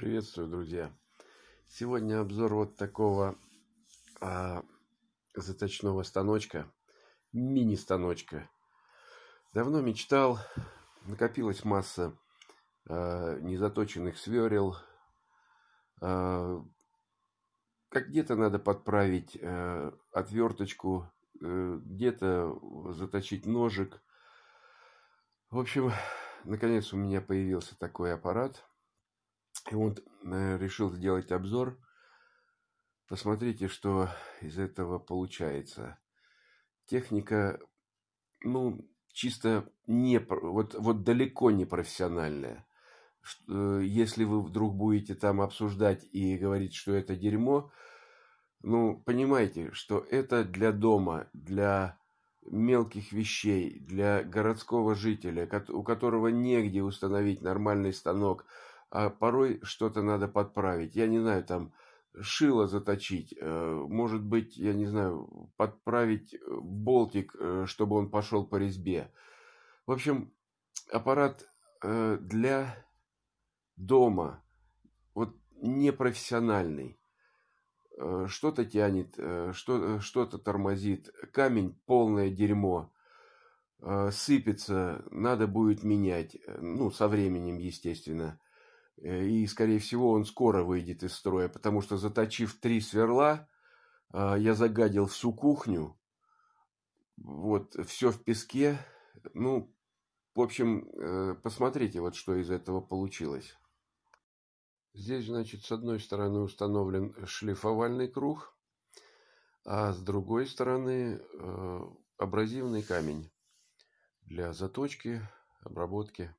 Приветствую, друзья! Сегодня обзор вот такого а, заточного станочка, мини-станочка. Давно мечтал, накопилась масса а, незаточенных сверел. А, как где-то надо подправить а, отверточку, а, э, где-то заточить ножик. В общем, наконец у меня появился такой аппарат – и вот э, решил сделать обзор. Посмотрите, что из этого получается. Техника, ну, чисто не, вот, вот далеко не профессиональная. Э, если вы вдруг будете там обсуждать и говорить, что это дерьмо, ну, понимаете, что это для дома, для мелких вещей, для городского жителя, у которого негде установить нормальный станок – а порой что-то надо подправить. Я не знаю, там шило заточить, э, может быть, я не знаю, подправить э, болтик, э, чтобы он пошел по резьбе. В общем, аппарат для дома, вот непрофессиональный. Что-то тянет, что-то тормозит, камень полное дерьмо, сыпется, надо будет менять, ну, со временем, естественно. Э, и, скорее всего, он скоро выйдет из строя, потому что, заточив три сверла, а, я загадил всю кухню, вот, все в песке, ну, в общем, э, посмотрите, вот что из этого получилось. Здесь, значит, с одной стороны установлен шлифовальный круг, а с другой стороны э, абразивный камень для заточки, обработки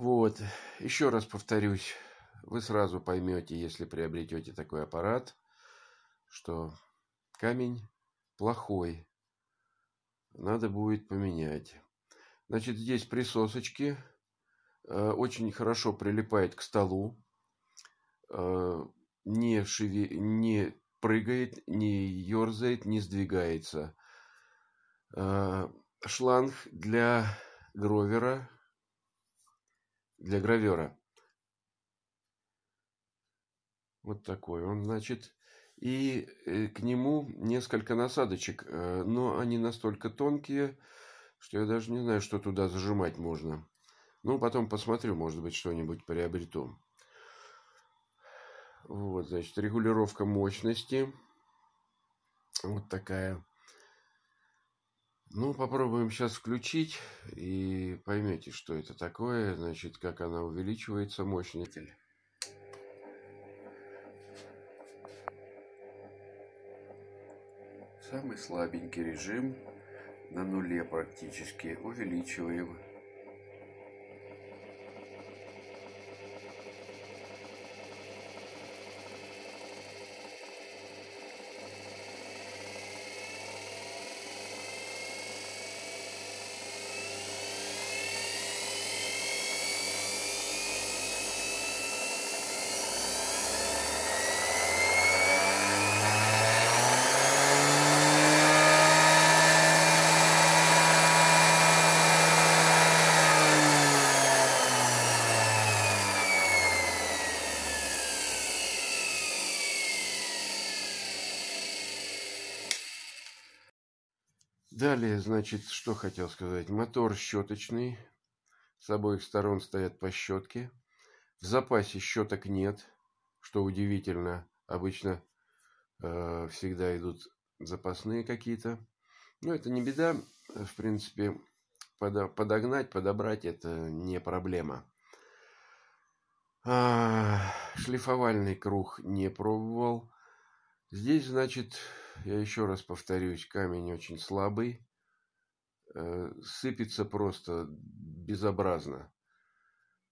вот, еще раз повторюсь, вы сразу поймете, если приобретете такой аппарат, что камень плохой, надо будет поменять. Значит, здесь присосочки, э, очень хорошо прилипает к столу, э, не, шеве... не прыгает, не ерзает, не сдвигается. Э, шланг для гровера для гравера. Вот такой он, значит. И э, к нему несколько насадочек, э, но они настолько тонкие, что я даже не знаю, что туда зажимать можно. Ну, потом посмотрю, может быть, что-нибудь приобрету. Вот, значит, регулировка мощности. Вот такая. Ну, попробуем сейчас включить и поймете, что это такое, значит, как она увеличивается мощность. Самый слабенький режим на нуле практически увеличиваем Далее, значит, что хотел сказать. Мотор щеточный. С обоих сторон стоят по щетке. В запасе щеток нет, что удивительно. Обычно э, всегда идут запасные какие-то. Но это не беда. В принципе, подогнать, подобрать это не проблема. А, шлифовальный круг не пробовал. Здесь, значит, я еще раз повторюсь, камень очень слабый. Э, сыпется просто безобразно.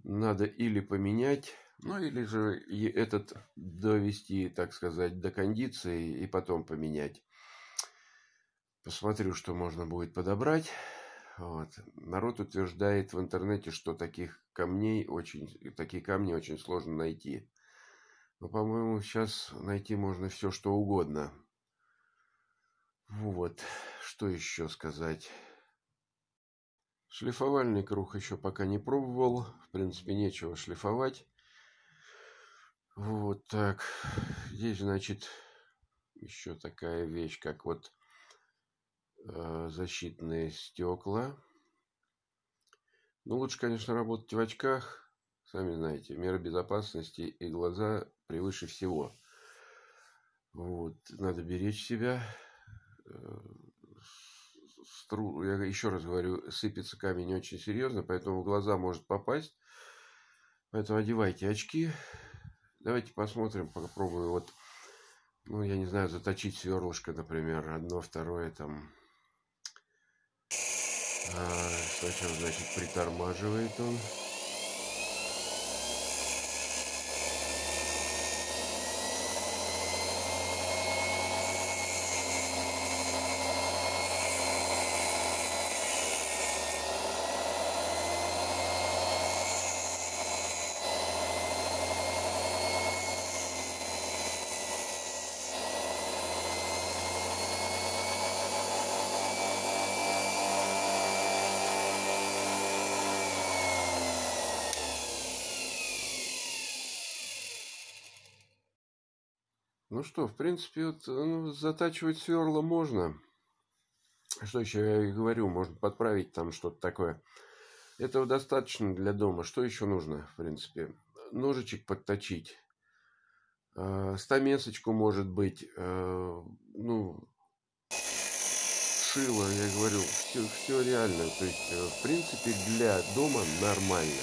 Надо или поменять, ну или же и этот довести, так сказать, до кондиции и потом поменять. Посмотрю, что можно будет подобрать. Вот. Народ утверждает в интернете, что таких камней очень, такие камни очень сложно найти. Но, по-моему, сейчас найти можно все, что угодно. Вот, что еще сказать. Шлифовальный круг еще пока не пробовал. В принципе, нечего шлифовать. Вот так. Здесь, значит, еще такая вещь, как вот э, защитные стекла. Ну, лучше, конечно, работать в очках. Сами знаете, меры безопасности и глаза превыше всего. Вот, надо беречь себя. Э, стру, я еще раз говорю, сыпется камень очень серьезно, поэтому в глаза может попасть. Поэтому одевайте очки. Давайте посмотрим, попробую вот, ну, я не знаю, заточить сверлышко, например, одно, второе, там. А, сначала, значит, притормаживает он. Ну что, в принципе, вот, ну, затачивать сверла можно. Что еще я и говорю, можно подправить там что-то такое. Этого достаточно для дома. Что еще нужно, в принципе? Ножичек подточить. А, стамесочку, может быть, э, ну, шило, я говорю, все, все реально. То есть, э, в принципе, для дома нормально.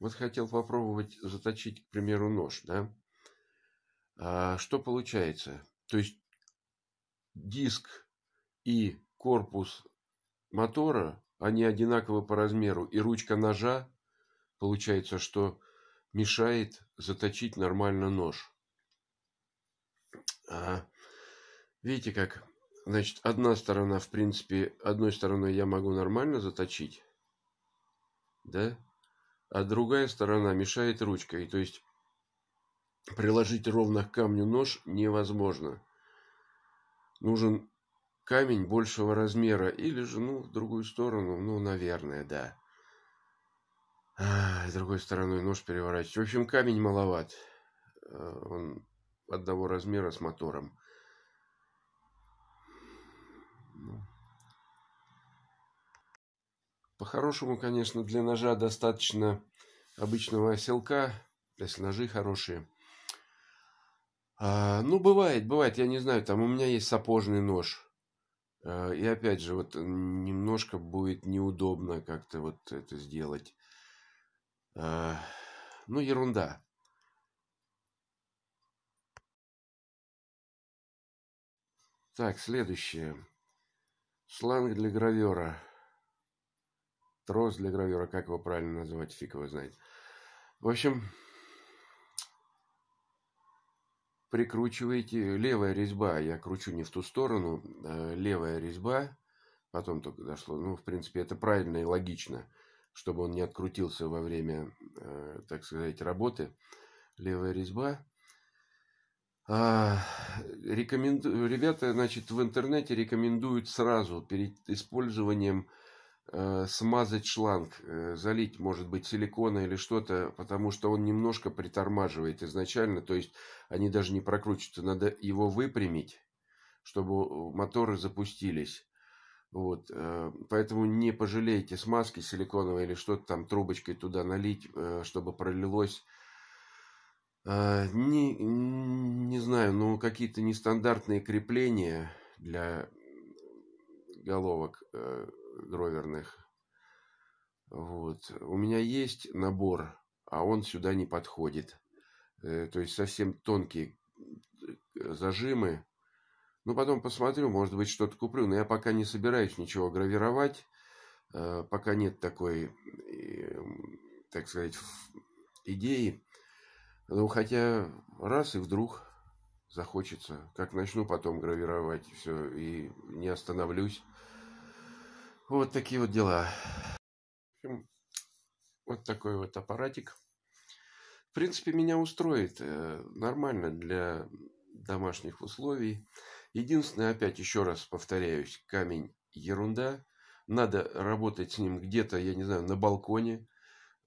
Вот хотел попробовать заточить, к примеру, нож, да? А что получается? То есть диск и корпус мотора, они одинаковы по размеру, и ручка ножа, получается, что мешает заточить нормально нож. А, видите как? Значит, одна сторона, в принципе, одной стороной я могу нормально заточить, да? а другая сторона мешает ручкой, то есть приложить ровно к камню нож невозможно. Нужен камень большего размера или же, ну, в другую сторону, ну, наверное, да. А, другой стороной нож переворачивать. В общем, камень маловат. Э, он одного размера с мотором. По-хорошему, конечно, для ножа достаточно обычного оселка, если ножи хорошие. А, ну, бывает, бывает, я не знаю, там у меня есть сапожный нож. А, и опять же, вот немножко будет неудобно как-то вот это сделать. А, ну, ерунда. Так, следующее. Шланг для гравера трос для гравюра, как его правильно называть, фиг его знает. В общем, прикручиваете левая резьба, я кручу не в ту сторону, а левая резьба, потом только дошло, ну, в принципе, это правильно и логично, чтобы он не открутился во время, э, так сказать, работы. Левая резьба. А, рекоменду... Ребята, значит, в интернете рекомендуют сразу перед использованием Э, смазать шланг, э, залить, может быть, силикона или что-то, потому что он немножко притормаживает изначально, то есть они даже не прокручиваются, надо его выпрямить, чтобы моторы запустились. Вот, э, поэтому не пожалейте смазки силиконовой или что-то там трубочкой туда налить, чтобы пролилось. Не, не знаю, но ну, какие-то нестандартные крепления для головок гроверных. Вот. У меня есть набор, а он сюда не подходит. Э, то есть совсем тонкие э, зажимы. Ну, потом посмотрю, может быть, что-то куплю. Но я пока не собираюсь ничего гравировать. Э, пока нет такой, эм, так сказать, идеи. Ну, хотя раз и вдруг захочется. Как начну потом гравировать все и не остановлюсь. Вот такие вот дела. В общем, вот такой вот аппаратик. В принципе, меня устроит э, нормально для домашних условий. Единственное, опять еще раз повторяюсь, камень ерунда. Надо работать с ним где-то, я не знаю, на балконе,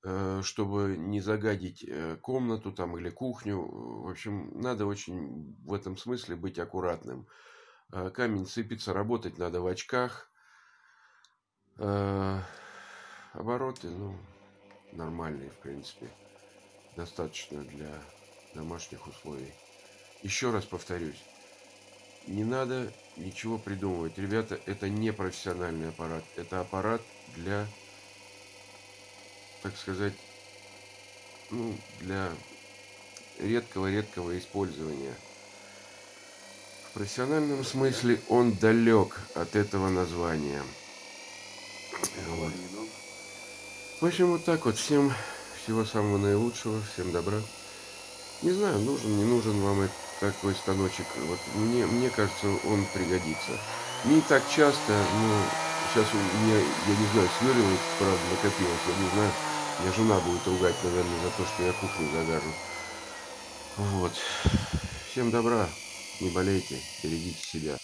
э, чтобы не загадить э, комнату там или кухню. В общем, надо очень в этом смысле быть аккуратным. Камень сыпется, работать надо в очках – Э, обороты, ну, нормальные, в принципе. Достаточно для домашних условий. Еще раз повторюсь. Не надо ничего придумывать. Ребята, это не профессиональный аппарат. Это аппарат для, так сказать, ну, для редкого-редкого использования. В профессиональном смысле он далек от этого названия. В общем, вот так вот. Всем всего самого наилучшего, всем добра. Не знаю, нужен, не нужен вам этот такой станочек. Вот мне, мне кажется, он пригодится. Не так часто, но сейчас у меня, я не знаю, сверливых, правда, накопилось, я не знаю. Меня жена будет ругать, наверное, за то, что я кухню загажу. Вот. Всем добра, не болейте, берегите себя.